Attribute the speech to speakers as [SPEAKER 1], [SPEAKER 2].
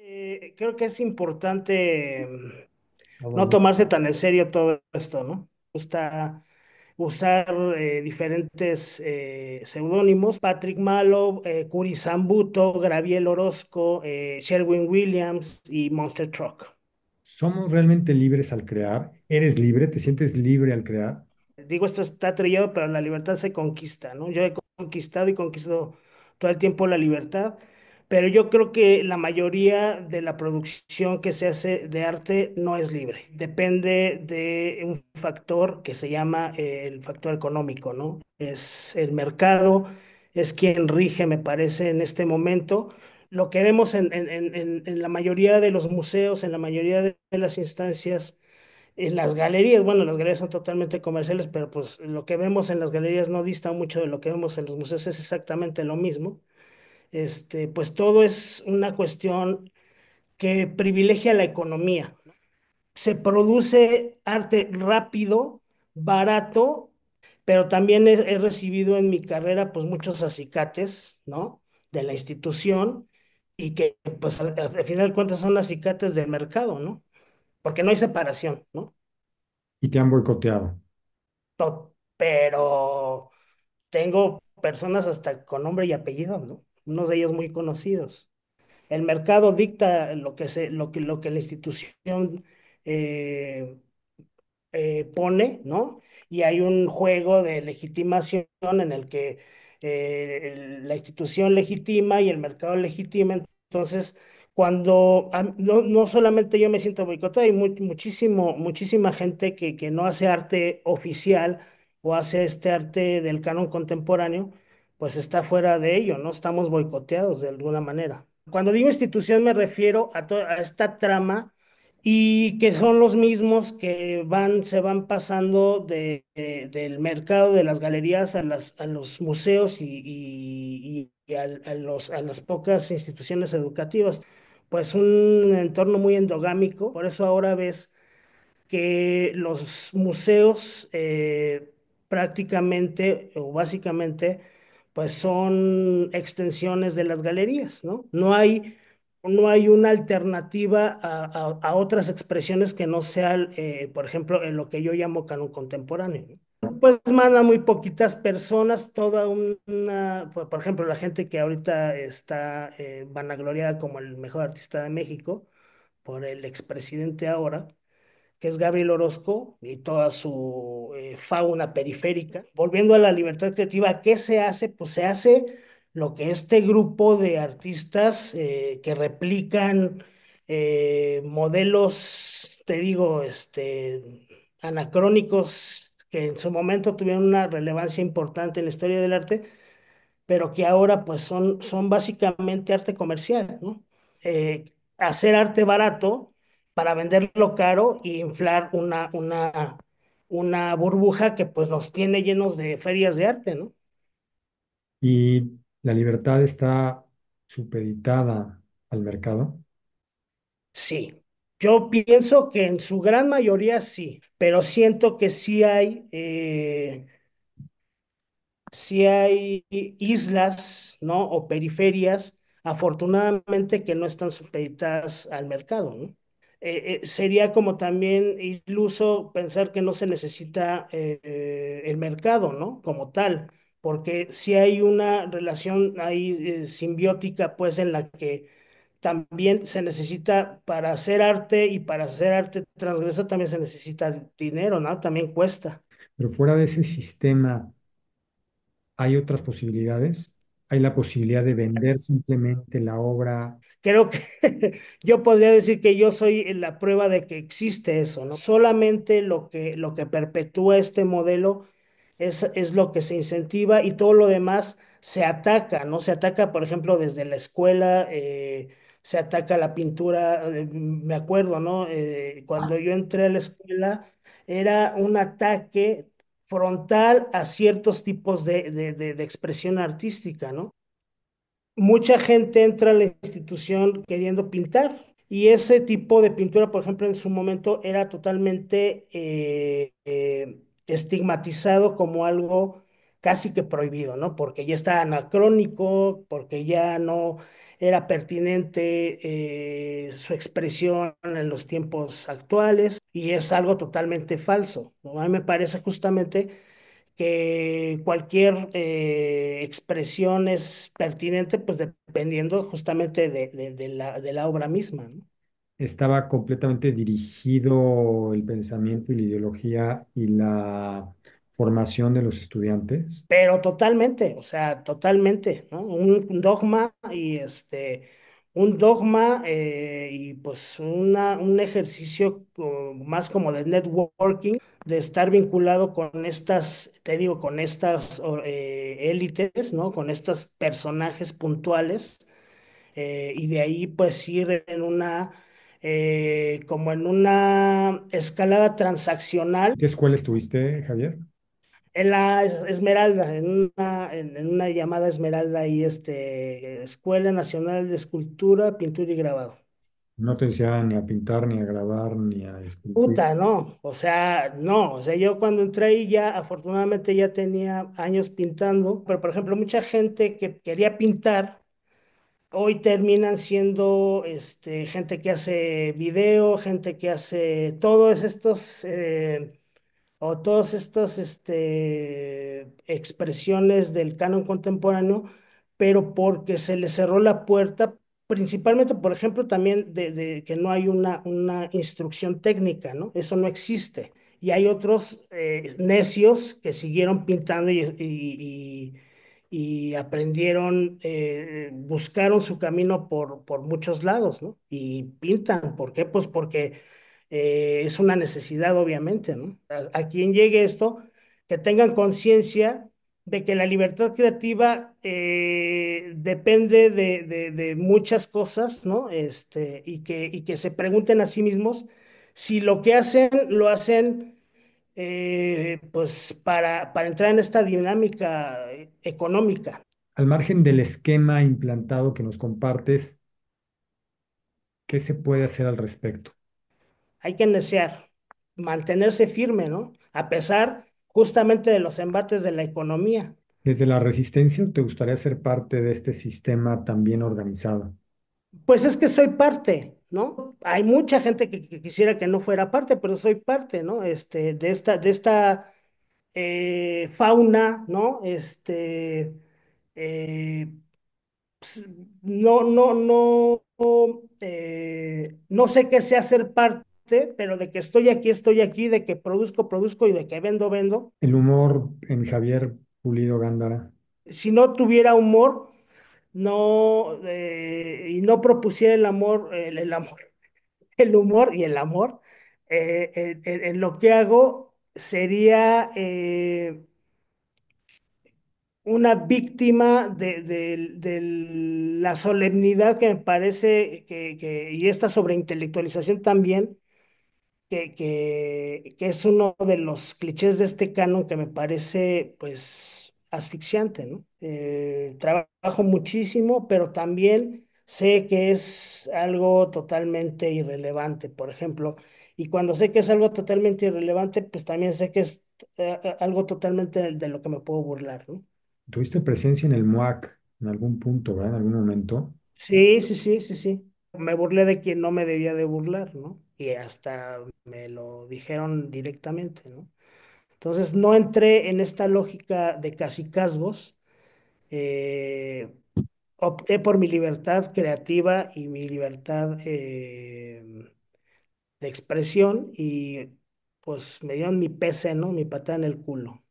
[SPEAKER 1] Eh, creo que es importante mm, no tomarse tan en serio todo esto, ¿no? Gusta usar eh, diferentes eh, seudónimos, Patrick Malo, Curi Zambuto, Graviel Orozco, Sherwin Williams y Monster Truck.
[SPEAKER 2] ¿Somos realmente libres al crear? ¿Eres libre? ¿Te sientes libre al crear?
[SPEAKER 1] Digo, esto está trillado, pero la libertad se conquista, ¿no? Yo he conquistado y conquisto todo el tiempo la libertad pero yo creo que la mayoría de la producción que se hace de arte no es libre, depende de un factor que se llama eh, el factor económico, ¿no? Es el mercado, es quien rige, me parece, en este momento. Lo que vemos en, la mayoría de los museos, en la mayoría de, de las instancias, en las galerías, bueno, las galerías son totalmente comerciales, pero pues lo que vemos en las galerías no dista mucho de lo que vemos en los museos, es exactamente lo mismo este, pues todo es una cuestión que privilegia la economía. Se produce arte rápido, barato, pero también he, recibido en mi carrera pues muchos acicates, ¿no? De la institución y que pues al, final de cuentas son acicates del mercado, ¿no? Porque no hay separación, ¿no?
[SPEAKER 2] Y te han boicoteado.
[SPEAKER 1] pero tengo personas hasta con nombre y apellido, ¿no? unos de ellos muy conocidos. El mercado dicta lo que, se, lo que, lo que la institución eh, eh, pone, ¿no? Y hay un juego de legitimación en el que eh, la institución legitima y el mercado legitima. Entonces, cuando no, solamente yo me siento boicotado, hay muchísimo, muchísima gente que no hace arte oficial o hace este arte del canon contemporáneo, pues está fuera de ello, ¿no? Estamos boicoteados de alguna manera. Cuando digo institución me refiero a, toda esta trama y que son los mismos que van, se van pasando del mercado de las galerías a, a los museos y, a, las pocas instituciones educativas. Pues un entorno muy endogámico, por eso ahora ves que los museos eh, prácticamente o básicamente pues son extensiones de las galerías, ¿no? No hay, no hay una alternativa a, otras expresiones que no sean, eh, por ejemplo, en lo que yo llamo canon contemporáneo. Pues manda muy poquitas personas, toda una, por ejemplo, la gente que ahorita está eh, vanagloriada como el mejor artista de México, por el expresidente ahora, que es Gabriel Orozco y toda su eh, fauna periférica. Volviendo a la libertad creativa, ¿qué se hace? Pues se hace lo que este grupo de artistas eh, que replican eh, modelos, te digo, este, anacrónicos, que en su momento tuvieron una relevancia importante en la historia del arte, pero que ahora pues son, son básicamente arte comercial, ¿no? hacer arte barato para venderlo caro y inflar una, una, una burbuja que pues nos tiene llenos de ferias de arte, ¿no?
[SPEAKER 2] ¿Y la libertad está supeditada al mercado?
[SPEAKER 1] Sí, yo pienso que en su gran mayoría sí, pero siento que sí hay, eh, sí hay islas, ¿no? O periferias, afortunadamente, que no están supeditadas al mercado, ¿no? Eh, eh, sería como también iluso pensar que no se necesita eh, el mercado, ¿no? Como tal, porque si hay una relación ahí simbiótica, pues en la que también se necesita para hacer arte y para hacer arte transgresor también se necesita dinero, ¿no? También cuesta.
[SPEAKER 2] Pero fuera de ese sistema, ¿hay otras posibilidades? hay la posibilidad de vender simplemente la
[SPEAKER 1] obra. Creo que yo podría decir que yo soy la prueba de que existe eso, ¿no? Solamente lo que, lo que perpetúa este modelo es, es lo que se incentiva y todo lo demás se ataca, ¿no? Se ataca, por ejemplo, desde la escuela, eh, se ataca la pintura, eh, me acuerdo, ¿no? Eh, cuando yo entré a la escuela era un ataque frontal a ciertos tipos de, expresión artística, ¿no? Mucha gente entra a la institución queriendo pintar, y ese tipo de pintura, por ejemplo, en su momento era totalmente eh, eh, estigmatizado como algo casi que prohibido, ¿no? Porque ya está anacrónico, porque ya no era pertinente eh, su expresión en los tiempos actuales y es algo totalmente falso. A mí me parece justamente que cualquier eh, expresión es pertinente, pues dependiendo justamente de, la, de la, obra misma.
[SPEAKER 2] Estaba completamente dirigido el pensamiento y la ideología y la formación de los estudiantes.
[SPEAKER 1] Pero totalmente, o sea, totalmente, ¿no? Un dogma y este, un dogma eh, y pues una, un ejercicio más como de networking, de estar vinculado con estas, te digo, con estas eh, élites, ¿no? Con estos personajes puntuales eh, y de ahí pues ir en una... como en una escalada transaccional.
[SPEAKER 2] ¿Qué escuela estuviste, Javier?
[SPEAKER 1] en la Esmeralda, en una, en, una llamada Esmeralda y este, Escuela Nacional de Escultura, Pintura y Grabado.
[SPEAKER 2] No te enseñaban ni a pintar, ni a grabar, ni a Puta,
[SPEAKER 1] no, o sea, no, o sea, yo cuando entré ahí ya, afortunadamente ya tenía años pintando, pero por ejemplo, mucha gente que quería pintar, hoy terminan siendo este, gente que hace video, gente que hace todos estos eh, o todas estas este, expresiones del canon contemporáneo, pero porque se le cerró la puerta, principalmente, por ejemplo, también de, que no hay una, una, instrucción técnica, ¿no? Eso no existe. Y hay otros eh, necios que siguieron pintando y, y, aprendieron, eh, buscaron su camino por, por muchos lados, ¿no? Y pintan, ¿por qué? Pues porque eh, es una necesidad, obviamente, ¿no? A, quien llegue esto, que tengan conciencia de que la libertad creativa eh, depende de, muchas cosas, ¿no? Este, y, que, que se pregunten a sí mismos si lo que hacen lo hacen eh, pues para, para entrar en esta dinámica económica.
[SPEAKER 2] Al margen del esquema implantado que nos compartes, ¿qué se puede hacer al respecto?
[SPEAKER 1] hay que desear mantenerse firme, ¿no? A pesar justamente de los embates de la economía.
[SPEAKER 2] ¿Desde la resistencia te gustaría ser parte de este sistema también organizado?
[SPEAKER 1] Pues es que soy parte, ¿no? Hay mucha gente que, quisiera que no fuera parte, pero soy parte, ¿no? Este, de esta, de esta eh, fauna, ¿no? Este, eh, pues, no, no, no, eh, no sé qué sea ser parte pero de que estoy aquí, estoy aquí, de que produzco, produzco y de que vendo, vendo.
[SPEAKER 2] El humor en Javier Pulido Gándara.
[SPEAKER 1] Si no tuviera humor, no, eh, y no propusiera el amor, el, amor, el humor y el amor, eh, en, lo que hago sería eh, una víctima de, la solemnidad que me parece y esta sobreintelectualización también que, es uno de los clichés de este canon que me parece, pues, asfixiante, ¿no? Eh, trabajo muchísimo, pero también sé que es algo totalmente irrelevante, por ejemplo, y cuando sé que es algo totalmente irrelevante, pues también sé que es eh, eh, algo totalmente de lo que me puedo burlar, ¿no?
[SPEAKER 2] Tuviste presencia en el MOAC en algún punto, ¿verdad? En algún momento.
[SPEAKER 1] Sí, sí, sí, sí, sí. Me burlé de quien no me debía de burlar, ¿no? y hasta me lo dijeron directamente, ¿no? Entonces no entré en esta lógica de casicazgos, eh, opté por mi libertad creativa y mi libertad eh, de expresión y pues me dieron mi PC, ¿no? Mi patada en el culo.